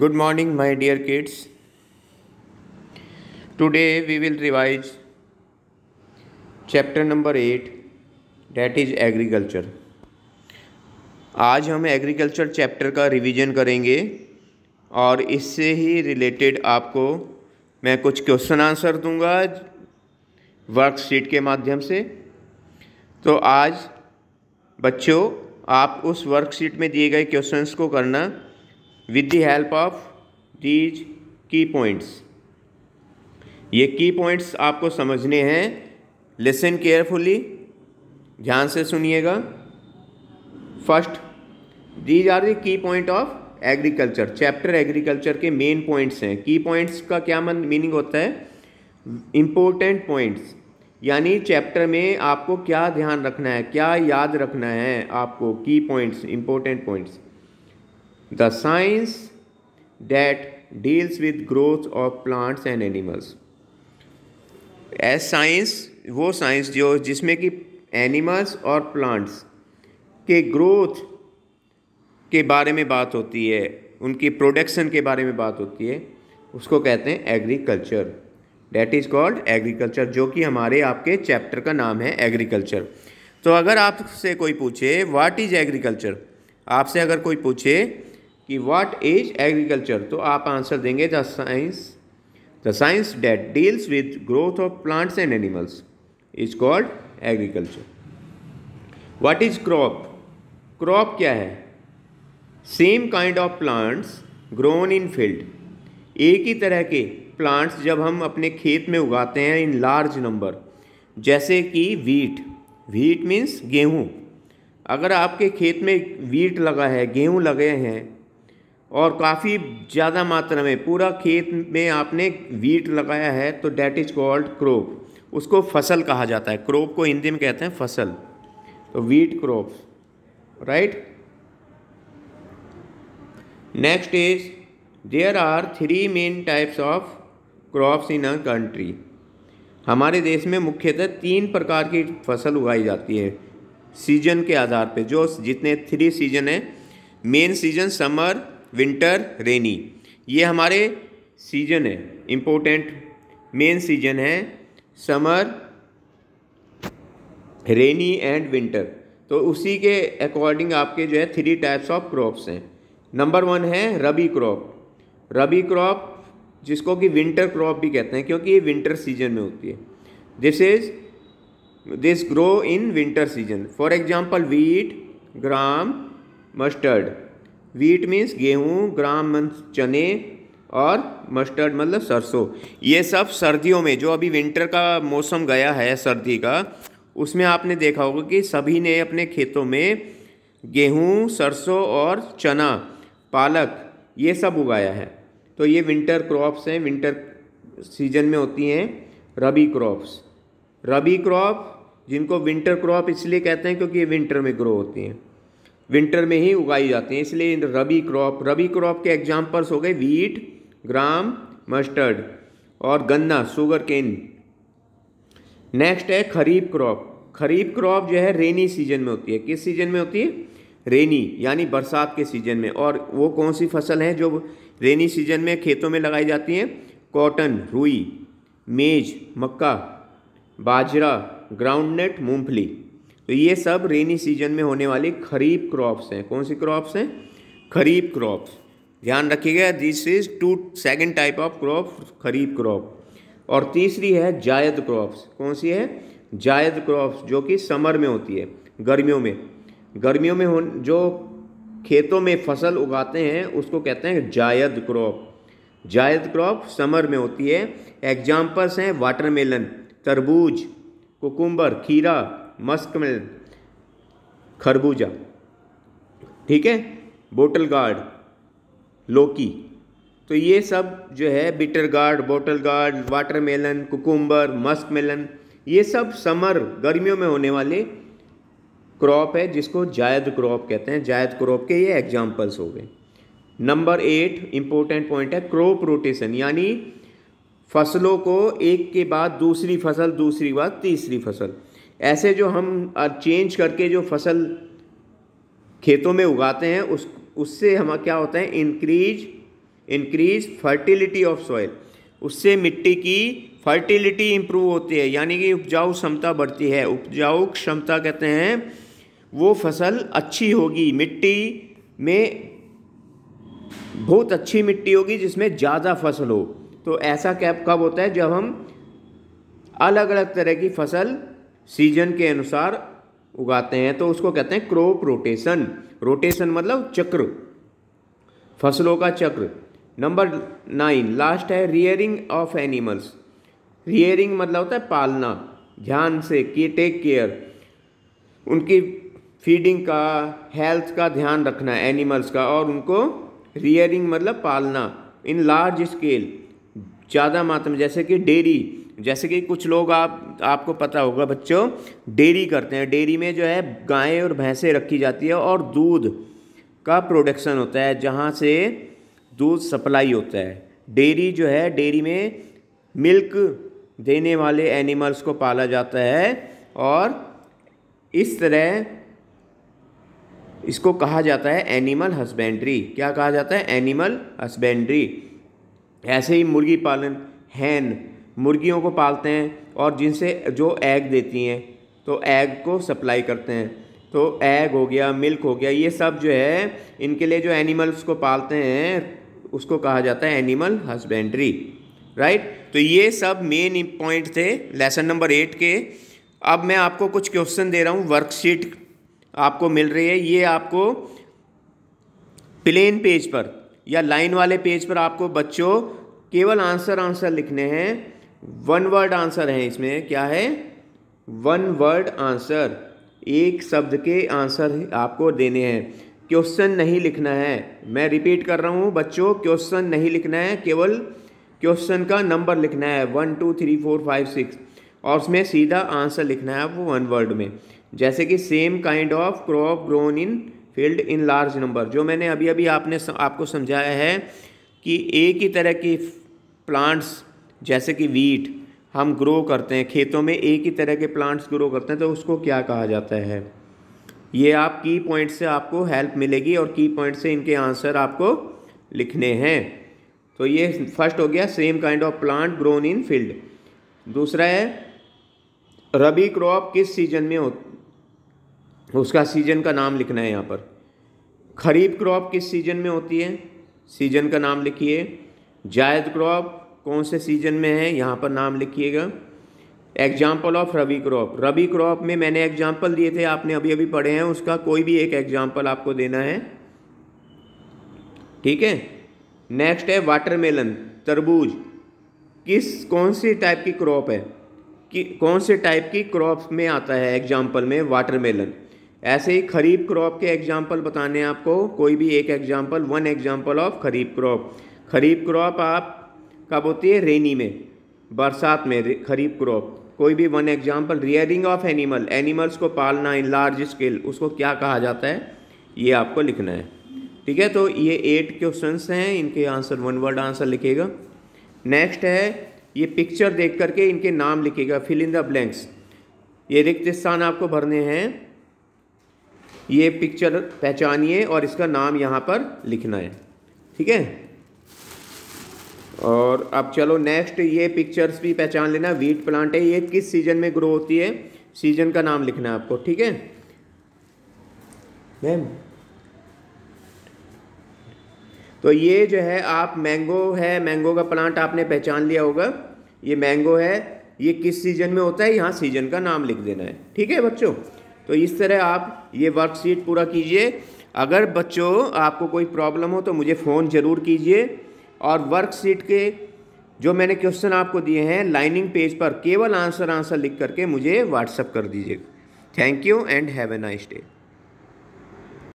good morning my dear kids today we will revise chapter number 8 that is agriculture आज हम agriculture chapter का revision करेंगे और इससे ही रिलेटेड आपको मैं कुछ क्वेश्चन आंसर दूंगा वर्कशीट के माध्यम से तो आज बच्चों आप उस वर्कशीट में दिए गए क्वेश्चंस को करना with the help of these key points ये की पॉइंट्स आपको समझने हैं लिसन केयरफुली ध्यान से सुनिएगा first these are the key point of agriculture chapter agriculture के मेन पॉइंट्स हैं की पॉइंट्स का क्या मीनिंग होता है इम्पोर्टेंट पॉइंट्स यानी चैप्टर में आपको क्या ध्यान रखना है क्या याद रखना है आपको key points important points the science that deals with growth of plants and animals as science वो साइंस जो जिसमें कि एनिमल्स और प्लांट्स के ग्रोथ के बारे में बात होती है उनकी प्रोडक्शन के बारे में बात होती है उसको कहते हैं agriculture that is called agriculture जो कि हमारे आपके चैप्टर का नाम है एग्रीकल्चर तो अगर आपसे कोई पूछे वाट इज़ एग्रीकल्चर आपसे अगर कोई पूछे कि व्हाट इज एग्रीकल्चर तो आप आंसर देंगे the science the science that deals with growth of plants and animals is called agriculture what is crop crop क्या है same kind of plants grown in field एक ही तरह के प्लांट्स जब हम अपने खेत में उगाते हैं इन लार्ज नंबर जैसे कि वीट वीट मीन्स गेहूँ अगर आपके खेत में वीट लगा है गेहूँ लगे हैं और काफ़ी ज़्यादा मात्रा में पूरा खेत में आपने वीट लगाया है तो डैट इज़ कॉल्ड क्रॉप उसको फसल कहा जाता है क्रॉप को हिंदी में कहते हैं फसल तो wheat crop right next is there are three main types of crops in a country हमारे देश में मुख्यतः तीन प्रकार की फसल उगाई जाती है सीजन के आधार पे जो जितने थ्री सीजन है main season summer winter rainy ये हमारे सीजन है इम्पोर्टेंट मेन सीजन है समर रेनी एंड विंटर तो उसी के अकॉर्डिंग आपके जो है थ्री टाइप्स ऑफ क्रॉप्स हैं नंबर वन है रबी क्रॉप रबी क्रॉप जिसको कि विंटर क्रॉप भी कहते हैं क्योंकि ये विंटर सीजन में होती है this is this grow in winter season for example wheat gram mustard wheat means गेहूँ ग्राम चने और मस्टर्ड मतलब सरसों ये सब सर्दियों में जो अभी विंटर का मौसम गया है सर्दी का उसमें आपने देखा होगा कि सभी ने अपने खेतों में गेहूँ सरसों और चना पालक ये सब उगाया है तो ये विंटर क्रॉप्स हैं विंटर सीजन में होती हैं रबी क्रॉप्स रबी क्रॉप जिनको विंटर क्रॉप इसलिए कहते हैं क्योंकि ये विंटर में ग्रो होती हैं विंटर में ही उगाई जाती हैं इसलिए रबी क्रॉप रबी क्रॉप के एग्जाम्पल्स हो गए वीट ग्राम मस्टर्ड और गन्ना शुगर केन नेक्स्ट है खरीफ क्रॉप खरीफ क्रॉप जो है रेनी सीजन में होती है किस सीजन में होती है रेनी यानी बरसात के सीजन में और वो कौन सी फसल है जो रेनी सीजन में खेतों में लगाई जाती हैं कॉटन रुई मेज मक्का बाजरा ग्राउंडनट मूंगफली तो ये सब रेनी सीजन में होने वाली खरीफ क्रॉप्स हैं कौन सी क्रॉप्स हैं खरीफ क्रॉप्स ध्यान रखिएगा this is two second type of crop kharif crop और तीसरी है जायद क्रॉप्स कौन सी है जायद क्रॉप्स जो कि समर में होती है गर्मियों में गर्मियों में जो खेतों में फसल उगाते हैं उसको कहते हैं जायद क्रॉप जायद क्रॉप समर में होती है एग्जाम्पल्स हैं वाटरमेलन तरबूज कुकुम्बर खीरा मस्क मस्कमेलन खरबूजा ठीक है बोटल गार्ड लौकी तो ये सब जो है bitter gourd bottle gourd watermelon cucumber musk melon ये सब समर गर्मियों में होने वाले क्रॉप है जिसको जायद क्रॉप कहते हैं जायद क्रॉप के ये एग्जाम्पल्स हो गए नंबर एट इम्पोर्टेंट पॉइंट है क्रॉप रोटेशन यानी फसलों को एक के बाद दूसरी फसल दूसरी बाद तीसरी फसल ऐसे जो हम चेंज करके जो फसल खेतों में उगाते हैं उस उससे हम क्या होता है increase increase fertility of soil उससे मिट्टी की फर्टिलिटी इम्प्रूव होती है यानी कि उपजाऊ क्षमता बढ़ती है उपजाऊ क्षमता कहते हैं वो फसल अच्छी होगी मिट्टी में बहुत अच्छी मिट्टी होगी जिसमें ज़्यादा फसल हो तो ऐसा कैप कब होता है जब हम अलग अलग तरह की फसल सीजन के अनुसार उगाते हैं तो उसको कहते हैं क्रॉप रोटेशन रोटेशन मतलब चक्र फसलों का चक्र नंबर नाइन लास्ट है रियरिंग ऑफ एनिमल्स रियरिंग मतलब होता है पालना ध्यान से की टेक केयर उनकी फीडिंग का हेल्थ का ध्यान रखना एनिमल्स का और उनको रियरिंग मतलब पालना इन लार्ज स्केल ज़्यादा मात्रा में जैसे कि डेयरी जैसे कि कुछ लोग आप आपको पता होगा बच्चों डेयरी करते हैं डेयरी में जो है गायें और भैंसें रखी जाती है और दूध का प्रोडक्शन होता है जहाँ से दूध सप्लाई होता है डेयरी जो है डेयरी में मिल्क देने वाले एनिमल्स को पाला जाता है और इस तरह इसको कहा जाता है एनिमल हस्बेंड्री क्या कहा जाता है एनिमल हस्बेंड्री ऐसे ही मुर्गी पालन हैन मुर्गियों को पालते हैं और जिनसे जो एग देती हैं तो एग को सप्लाई करते हैं तो एग हो गया मिल्क हो गया ये सब जो है इनके लिए जो एनिमल्स को पालते हैं उसको कहा जाता है एनिमल हस्बेंड्री राइट तो ये सब मेन पॉइंट थे लेसन नंबर एट के अब मैं आपको कुछ क्वेश्चन दे रहा हूँ वर्कशीट आपको मिल रही है ये आपको प्लेन पेज पर या लाइन वाले पेज पर आपको बच्चों केवल आंसर आंसर लिखने हैं वन वर्ड आंसर है इसमें क्या है वन वर्ड आंसर एक शब्द के आंसर आपको देने हैं क्वेश्चन नहीं लिखना है मैं रिपीट कर रहा हूँ बच्चों क्वेश्चन नहीं लिखना है केवल क्वेश्चन का नंबर लिखना है one two three four five six और उसमें सीधा आंसर लिखना है वो वन वर्ड में जैसे कि same kind of crop grown in field in large number जो मैंने अभी अभी आपने आपको समझाया है कि एक ही तरह की प्लांट्स जैसे कि वीट हम ग्रो करते हैं खेतों में एक ही तरह के प्लांट्स ग्रो करते हैं तो उसको क्या कहा जाता है ये आप की पॉइंट से आपको हेल्प मिलेगी और की पॉइंट से इनके आंसर आपको लिखने हैं तो ये फर्स्ट हो गया same kind of plant grown in field दूसरा है रबी क्रॉप किस सीजन में हो उसका सीजन का नाम लिखना है यहाँ पर खरीफ क्रॉप किस सीजन में होती है सीजन का नाम लिखिए जायद क्रॉप कौन से सीजन में है यहाँ पर नाम लिखिएगा example of rabi crop rabi crop में मैंने एग्जाम्पल दिए थे आपने अभी अभी पढ़े हैं उसका कोई भी एक एग्जाम्पल आपको देना है ठीक है नेक्स्ट है वाटरमेलन तरबूज किस कौन से टाइप की क्रॉप है कि कौन से टाइप की क्रॉप में आता है एग्जाम्पल में वाटरमेलन ऐसे ही खरीफ क्रॉप के एग्जाम्पल बताने हैं आपको कोई भी एक example one example of kharif crop kharif crop आप कब होती है रेनी में बरसात में खरीफ क्रॉप कोई भी one example rearing of animal animals को पालना इन लार्ज स्केल उसको क्या कहा जाता है ये आपको लिखना है ठीक है तो ये एट क्वेश्चन हैं इनके आंसर वन वर्ड आंसर लिखेगा नेक्स्ट है ये पिक्चर देख करके इनके नाम लिखेगा फिल इन द ब्लैंक्स ये रिक्त स्थान आपको भरने हैं ये पिक्चर पहचानिए और इसका नाम यहाँ पर लिखना है ठीक है और अब चलो नेक्स्ट ये पिक्चर्स भी पहचान लेना वीट प्लांट है ये किस सीजन में ग्रो होती है सीजन का नाम लिखना है आपको ठीक है मैम तो ये जो है आप मैंगो है मैंगो का प्लांट आपने पहचान लिया होगा ये मैंगो है ये किस सीजन में होता है यहाँ सीजन का नाम लिख देना है ठीक है बच्चों तो इस तरह आप ये वर्कशीट पूरा कीजिए अगर बच्चों आपको कोई प्रॉब्लम हो तो मुझे फ़ोन ज़रूर कीजिए और वर्कशीट के जो मैंने क्वेश्चन आपको दिए हैं लाइनिंग पेज पर केवल आंसर आंसर लिख करके मुझे व्हाट्सअप कर दीजिए thank you and have a nice day